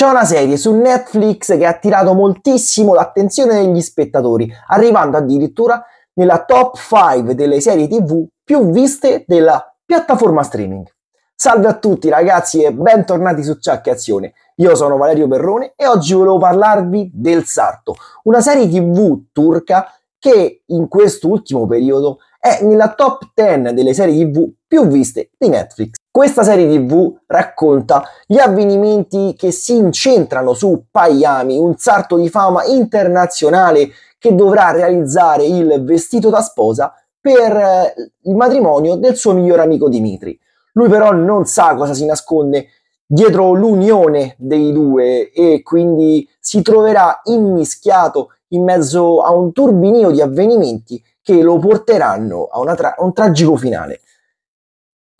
C'è una serie su Netflix che ha attirato moltissimo l'attenzione degli spettatori, arrivando addirittura nella top 5 delle serie TV più viste della piattaforma streaming. Salve a tutti ragazzi e bentornati su Ciacche Azione. Io sono Valerio Perrone e oggi volevo parlarvi del Sarto, una serie TV turca che in quest'ultimo periodo è nella top 10 delle serie TV più viste di Netflix. Questa serie tv racconta gli avvenimenti che si incentrano su Payami, un sarto di fama internazionale che dovrà realizzare il vestito da sposa per eh, il matrimonio del suo miglior amico Dimitri. Lui però non sa cosa si nasconde dietro l'unione dei due e quindi si troverà immischiato in mezzo a un turbinio di avvenimenti che lo porteranno a, tra- a un tragico finale.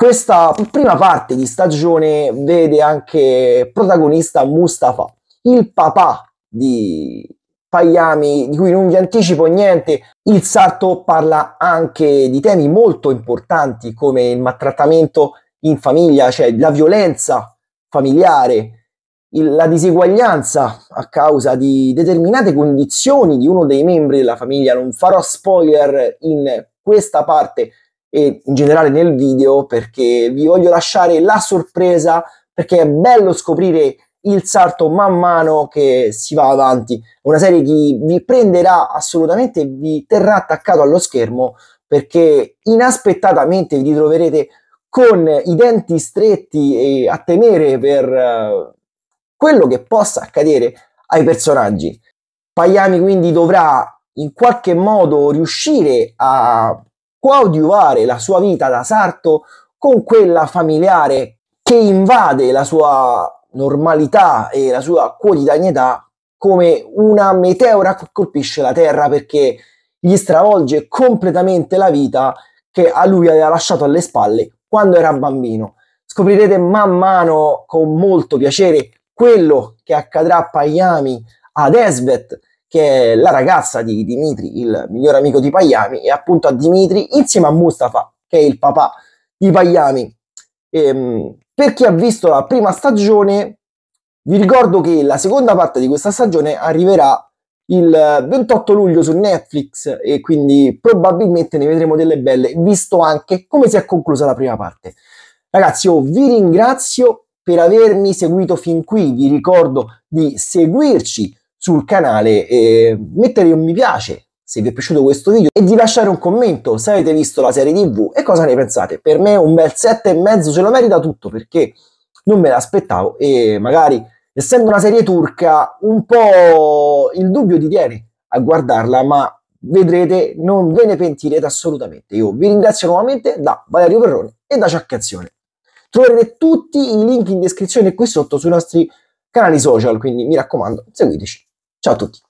Questa prima parte di stagione vede anche protagonista Mustafa, il papà di Pagliami, di cui non vi anticipo niente. Il sarto parla anche di temi molto importanti come il maltrattamento in famiglia, cioè la violenza familiare, il, la diseguaglianza a causa di determinate condizioni di uno dei membri della famiglia. Non farò spoiler in questa parte e in generale nel video perché vi voglio lasciare la sorpresa perché è bello scoprire il salto man mano che si va avanti. Una serie che vi prenderà assolutamente, vi terrà attaccato allo schermo perché inaspettatamente vi ritroverete con i denti stretti e a temere per eh, quello che possa accadere ai personaggi. Pagliani quindi dovrà in qualche modo riuscire a coadiuvare la sua vita da sarto con quella familiare che invade la sua normalità e la sua quotidianità come una meteora che colpisce la Terra perché gli stravolge completamente la vita che a lui aveva lasciato alle spalle quando era bambino. Scoprirete man mano con molto piacere quello che accadrà a Pagliami, ad Esvet che è la ragazza di Dimitri, il migliore amico di Pagliami, e appunto a Dimitri, insieme a Mustafa, che è il papà di Pagliami. Ehm, per chi ha visto la prima stagione, vi ricordo che la seconda parte di questa stagione arriverà il 28 luglio su Netflix e quindi probabilmente ne vedremo delle belle, visto anche come si è conclusa la prima parte. Ragazzi, io vi ringrazio per avermi seguito fin qui, vi ricordo di seguirci sul canale e mettere un mi piace se vi è piaciuto questo video e di lasciare un commento se avete visto la serie tv e cosa ne pensate. Per me un bel e mezzo ce lo merita tutto perché non me l'aspettavo e magari essendo una serie turca un po' il dubbio ti viene a guardarla ma vedrete non ve ne pentirete assolutamente. Io vi ringrazio nuovamente da Valerio Perrone e da Ciaccazione. Troverete tutti i link in descrizione qui sotto sui nostri canali social, quindi mi raccomando, seguiteci. Ciao a tutti!